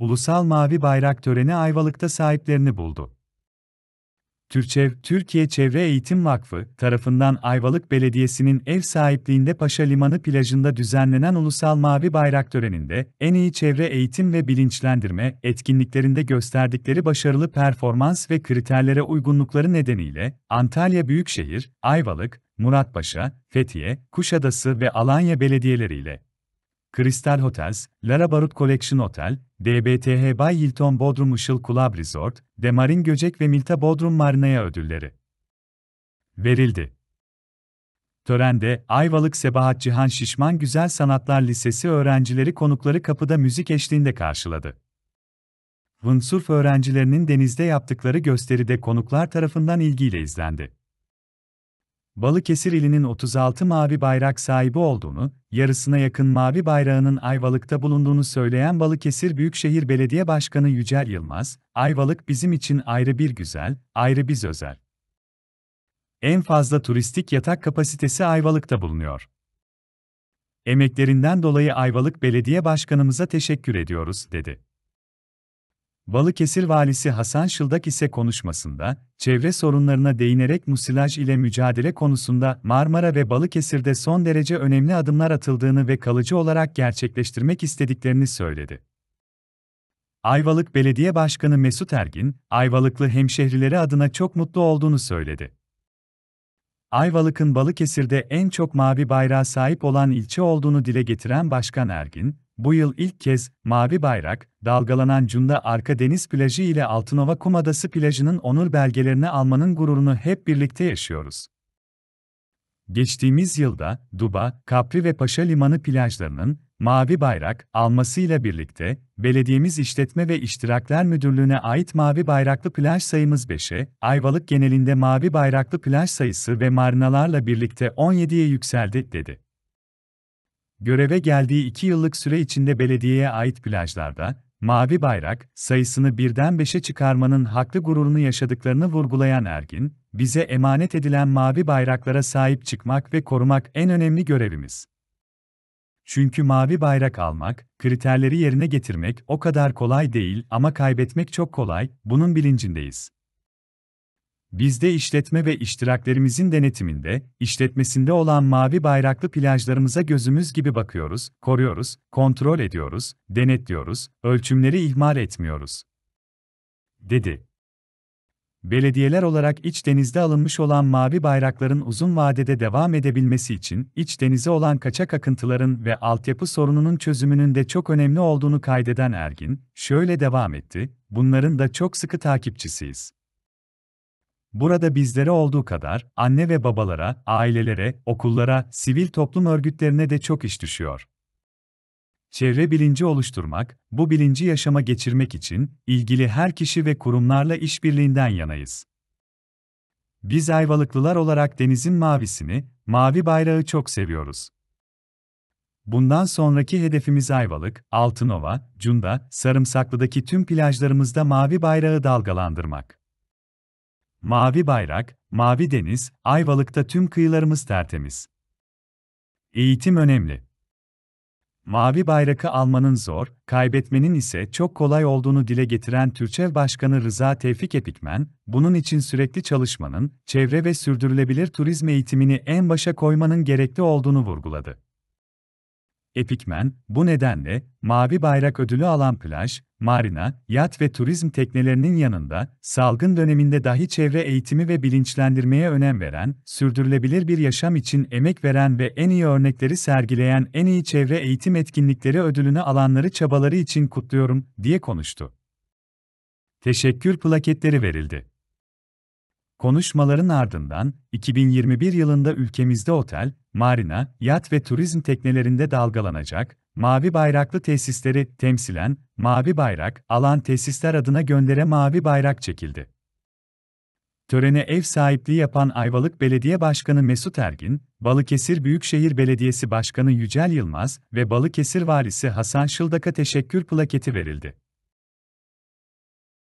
Ulusal Mavi Bayrak Töreni Ayvalık'ta sahiplerini buldu. TÜRÇEV, Türkiye Çevre Eğitim Vakfı tarafından Ayvalık Belediyesi'nin ev sahipliğinde Paşa Limanı plajında düzenlenen Ulusal Mavi Bayrak Töreni'nde en iyi çevre eğitim ve bilinçlendirme etkinliklerinde gösterdikleri başarılı performans ve kriterlere uygunlukları nedeniyle Antalya Büyükşehir, Ayvalık, Muratpaşa, Fethiye, Kuşadası ve Alanya belediyeleriyle Crystal Hotels, Lara Barut Collection Hotel, DBTH Bay Hilton Bodrum Işıl Club Resort, Demarin Göcek ve Milta Bodrum Marina'ya ödülleri verildi. Törende, Ayvalık Sebahat Cihan Şişman Güzel Sanatlar Lisesi öğrencileri konukları kapıda müzik eşliğinde karşıladı. Windsurf öğrencilerinin denizde yaptıkları gösteride konuklar tarafından ilgiyle izlendi. Balıkesir ilinin 36 mavi bayrak sahibi olduğunu, yarısına yakın mavi bayrağının Ayvalık'ta bulunduğunu söyleyen Balıkesir Büyükşehir Belediye Başkanı Yücel Yılmaz, Ayvalık bizim için ayrı bir güzel, ayrı biz özel. En fazla turistik yatak kapasitesi Ayvalık'ta bulunuyor. Emeklerinden dolayı Ayvalık Belediye Başkanımıza teşekkür ediyoruz, dedi. Balıkesir Valisi Hasan Şıldak ise konuşmasında, çevre sorunlarına değinerek musilaj ile mücadele konusunda Marmara ve Balıkesir'de son derece önemli adımlar atıldığını ve kalıcı olarak gerçekleştirmek istediklerini söyledi. Ayvalık Belediye Başkanı Mesut Ergin, Ayvalıklı hemşehrileri adına çok mutlu olduğunu söyledi. Ayvalık'ın Balıkesir'de en çok mavi bayrağa sahip olan ilçe olduğunu dile getiren Başkan Ergin, bu yıl ilk kez mavi bayrak dalgalanan Cunda Arka Deniz Plajı ile Altınova Kumadası Plajı'nın onur belgelerini almanın gururunu hep birlikte yaşıyoruz. Geçtiğimiz yılda Duba, Kapri ve Paşa Limanı plajlarının mavi bayrak almasıyla birlikte belediyemiz işletme ve iştirakler müdürlüğüne ait mavi bayraklı plaj sayımız 5'e, Ayvalık genelinde mavi bayraklı plaj sayısı ve marinalarla birlikte 17'ye yükseldi dedi göreve geldiği iki yıllık süre içinde belediyeye ait plajlarda, mavi bayrak sayısını birden beşe çıkarmanın haklı gururunu yaşadıklarını vurgulayan Ergin, bize emanet edilen mavi bayraklara sahip çıkmak ve korumak en önemli görevimiz. Çünkü mavi bayrak almak, kriterleri yerine getirmek o kadar kolay değil ama kaybetmek çok kolay, bunun bilincindeyiz. Bizde işletme ve iştiraklerimizin denetiminde, işletmesinde olan mavi bayraklı plajlarımıza gözümüz gibi bakıyoruz, koruyoruz, kontrol ediyoruz, denetliyoruz, ölçümleri ihmal etmiyoruz. Dedi. Belediyeler olarak iç denizde alınmış olan mavi bayrakların uzun vadede devam edebilmesi için iç denize olan kaçak akıntıların ve altyapı sorununun çözümünün de çok önemli olduğunu kaydeden Ergin, şöyle devam etti, bunların da çok sıkı takipçisiyiz. Burada bizlere olduğu kadar anne ve babalara, ailelere, okullara, sivil toplum örgütlerine de çok iş düşüyor. Çevre bilinci oluşturmak, bu bilinci yaşama geçirmek için ilgili her kişi ve kurumlarla işbirliğinden yanayız. Biz Ayvalıklılar olarak denizin mavisini, mavi bayrağı çok seviyoruz. Bundan sonraki hedefimiz Ayvalık, Altınova, Cunda, Sarımsaklı'daki tüm plajlarımızda mavi bayrağı dalgalandırmak. Mavi bayrak, mavi deniz, Ayvalık'ta tüm kıyılarımız tertemiz. Eğitim önemli. Mavi bayrakı almanın zor, kaybetmenin ise çok kolay olduğunu dile getiren Türçev Başkanı Rıza Tevfik Epikmen, bunun için sürekli çalışmanın, çevre ve sürdürülebilir turizm eğitimini en başa koymanın gerekli olduğunu vurguladı. Epikmen, bu nedenle, Mavi Bayrak ödülü alan plaj, marina, yat ve turizm teknelerinin yanında, salgın döneminde dahi çevre eğitimi ve bilinçlendirmeye önem veren, sürdürülebilir bir yaşam için emek veren ve en iyi örnekleri sergileyen en iyi çevre eğitim etkinlikleri ödülünü alanları çabaları için kutluyorum, diye konuştu. Teşekkür plaketleri verildi. Konuşmaların ardından, 2021 yılında ülkemizde otel, marina, yat ve turizm teknelerinde dalgalanacak, mavi bayraklı tesisleri temsilen, mavi bayrak alan tesisler adına göndere mavi bayrak çekildi. Törene ev sahipliği yapan Ayvalık Belediye Başkanı Mesut Ergin, Balıkesir Büyükşehir Belediyesi Başkanı Yücel Yılmaz ve Balıkesir Valisi Hasan Şıldak'a teşekkür plaketi verildi.